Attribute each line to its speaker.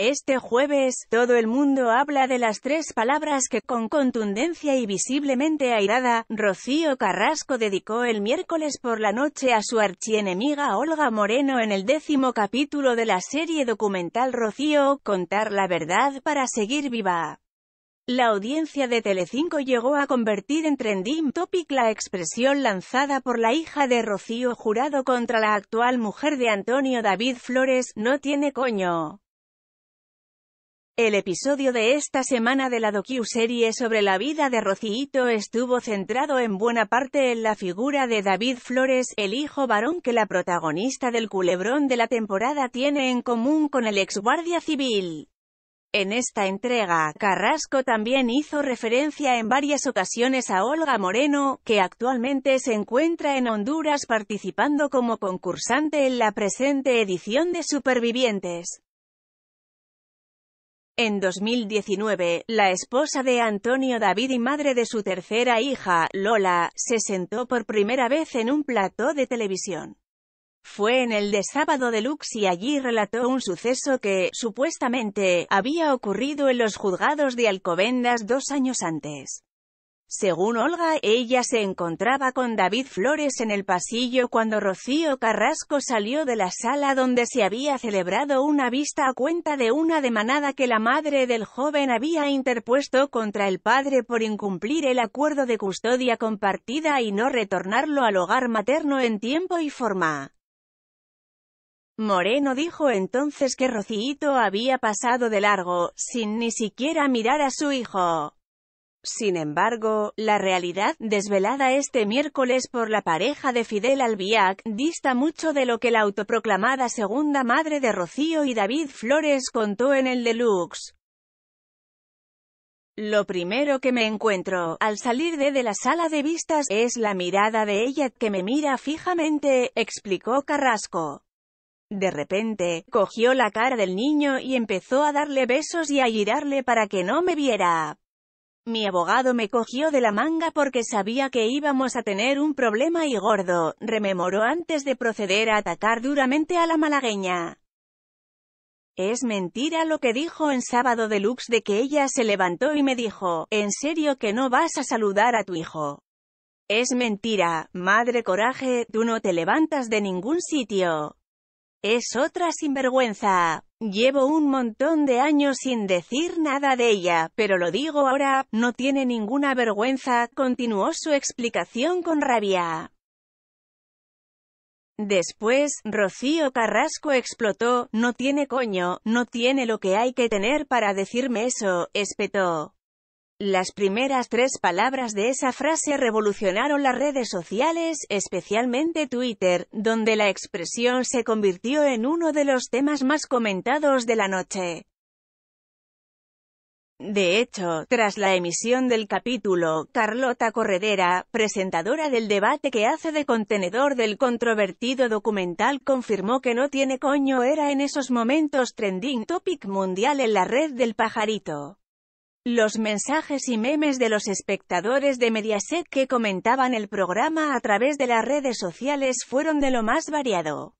Speaker 1: Este jueves, todo el mundo habla de las tres palabras que con contundencia y visiblemente airada, Rocío Carrasco dedicó el miércoles por la noche a su archienemiga Olga Moreno en el décimo capítulo de la serie documental Rocío, Contar la verdad para seguir viva. La audiencia de Telecinco llegó a convertir en trending topic la expresión lanzada por la hija de Rocío Jurado contra la actual mujer de Antonio David Flores, no tiene coño. El episodio de esta semana de la docu-serie sobre la vida de Rocíito estuvo centrado en buena parte en la figura de David Flores, el hijo varón que la protagonista del culebrón de la temporada tiene en común con el ex guardia civil. En esta entrega, Carrasco también hizo referencia en varias ocasiones a Olga Moreno, que actualmente se encuentra en Honduras participando como concursante en la presente edición de Supervivientes. En 2019, la esposa de Antonio David y madre de su tercera hija, Lola, se sentó por primera vez en un plató de televisión. Fue en el de Sábado Deluxe y allí relató un suceso que, supuestamente, había ocurrido en los juzgados de Alcobendas dos años antes. Según Olga, ella se encontraba con David Flores en el pasillo cuando Rocío Carrasco salió de la sala donde se había celebrado una vista a cuenta de una demanada que la madre del joven había interpuesto contra el padre por incumplir el acuerdo de custodia compartida y no retornarlo al hogar materno en tiempo y forma. Moreno dijo entonces que Rocío había pasado de largo, sin ni siquiera mirar a su hijo. Sin embargo, la realidad, desvelada este miércoles por la pareja de Fidel Albiac, dista mucho de lo que la autoproclamada segunda madre de Rocío y David Flores contó en el deluxe. Lo primero que me encuentro, al salir de, la sala de vistas, es la mirada de ella que me mira fijamente, explicó Carrasco. De repente, cogió la cara del niño y empezó a darle besos y a girarle para que no me viera. Mi abogado me cogió de la manga porque sabía que íbamos a tener un problema y gordo, rememoró antes de proceder a atacar duramente a la malagueña. Es mentira lo que dijo en Sábado Deluxe de que ella se levantó y me dijo, en serio que no vas a saludar a tu hijo. Es mentira, madre coraje, tú no te levantas de ningún sitio. Es otra sinvergüenza. Llevo un montón de años sin decir nada de ella, pero lo digo ahora, no tiene ninguna vergüenza, continuó su explicación con rabia. Después, Rocío Carrasco explotó, no tiene coño, no tiene lo que hay que tener para decirme eso, espetó. Las primeras tres palabras de esa frase revolucionaron las redes sociales, especialmente Twitter, donde la expresión se convirtió en uno de los temas más comentados de la noche. De hecho, tras la emisión del capítulo, Carlota Corredera, presentadora del debate que hace de contenedor del controvertido documental confirmó que no tiene coño era en esos momentos trending topic mundial en la red del pajarito los mensajes y memes de los espectadores de Mediaset que comentaban el programa a través de las redes sociales fueron de lo más variado.